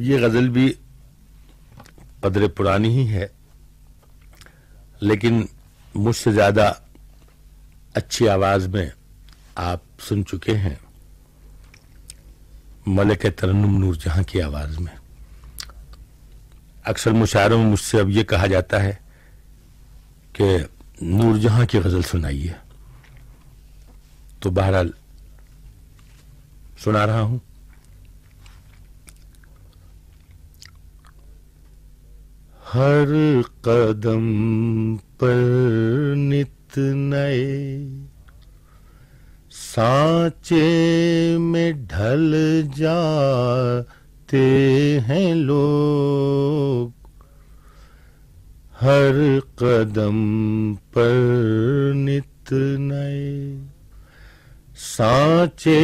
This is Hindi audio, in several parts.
ये गज़ल भी पदरे पुरानी ही है लेकिन मुझसे ज़्यादा अच्छी आवाज़ में आप सुन चुके हैं मलिक तरन्नुम नूर जहाँ की आवाज़ में अक्सर मुशायरों में मुझसे अब यह कहा जाता है कि नूर जहां की गज़ल सुनाइए तो बहरहाल सुना रहा हूँ हर कदम पर नित नए सांचे में ढल जाते हैं लोग हर कदम पर नित नए सांचे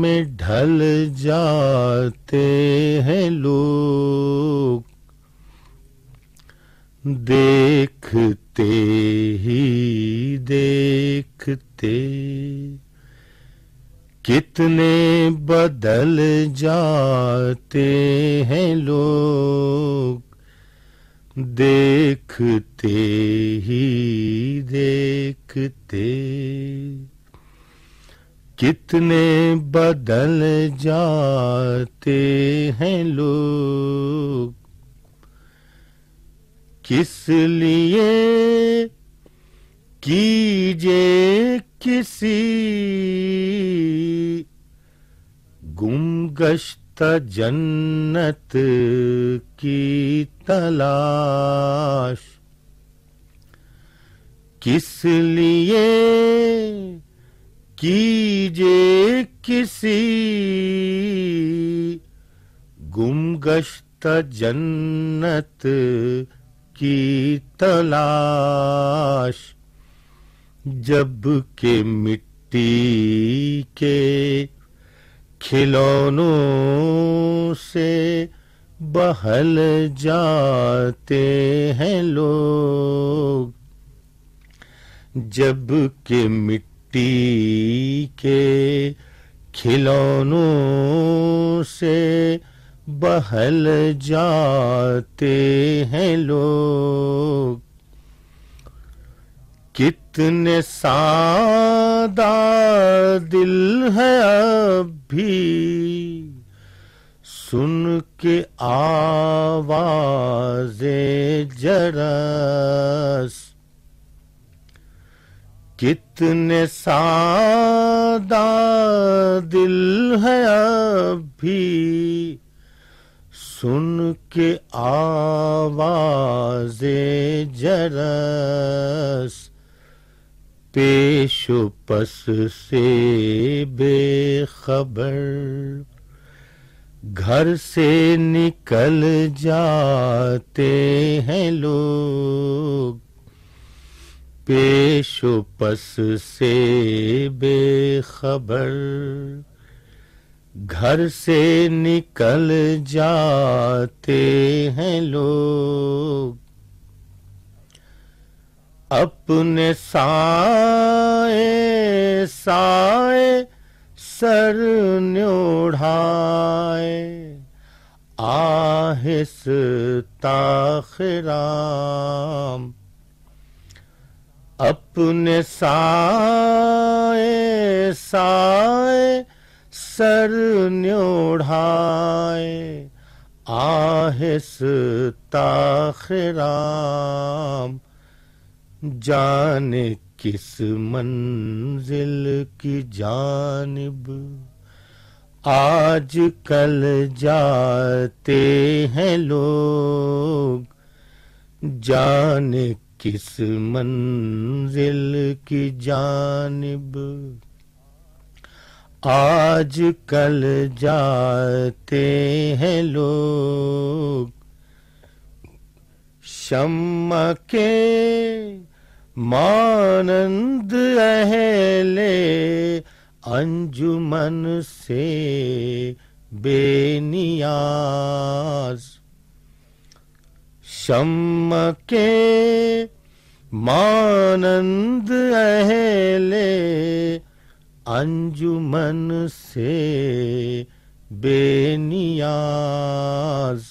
में ढल जाते हैं लोग देखते ही देखते कितने बदल जाते हैं लोग देखते ही देखते कितने बदल जाते हैं लोग किस लिए कीजे किसी गुमगश्त जन्नत की तलाश किस लिए कीजे किसी गुमगश्त जन्नत की तलाश जब के मिट्टी के खिलौनों से बहल जाते हैं लोग जब के मिट्टी के खिलौनों से बहल जाते हैं लोग कितने सादा दिल है अब भी सुन के आवाजे जरस कितने सादा दिल है अब भी सुन के आवाजे जरस पेश पस से बेखबर घर से निकल जाते हैं लोग पेश पस से बेखबर घर से निकल जाते हैं लोग अपने साए साए सर न्योढ़ाए आहिस ताखराम अपने साए साए सर न्योढ़ाए आहिस्ता खराम जाने किस मंजिल की जानब आज कल जाते हैं लोग जाने किस मंजिल की जानब आज कल जाते हैं लोग शम के मानंद अहले अंजुमन से बेनियाज शम के मानंद अहले अंजुमन से बेनियाज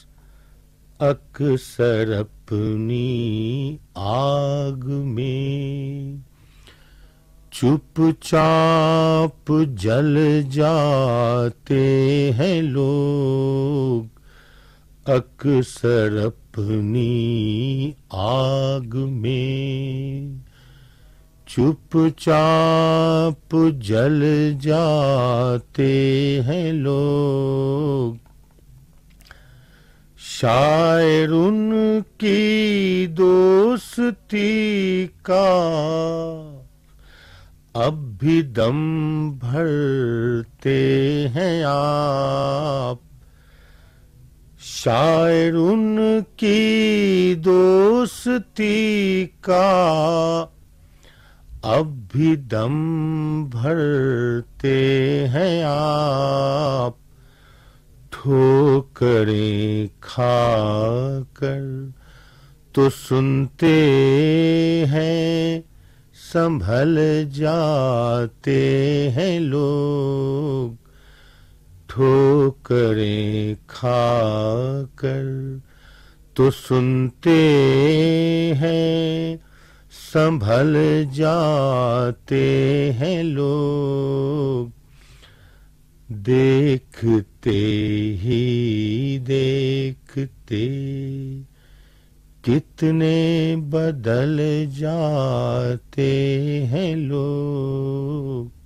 अक्सर अपनी आग में चुपचाप जल जाते हैं लोग अक्सर अपनी आग में चुपचाप जल जाते हैं लोग शायर उनकी दोस्ती का अब भी दम भरते हैं आप शायर उनकी दोस्ती का अब भी दम भरते हैं आप ठोकरें खाकर तो सुनते हैं संभल जाते हैं लोग ठोकरें खाकर तो सुनते हैं संभल जाते हैं लोग देखते ही देखते कितने बदल जाते हैं लोग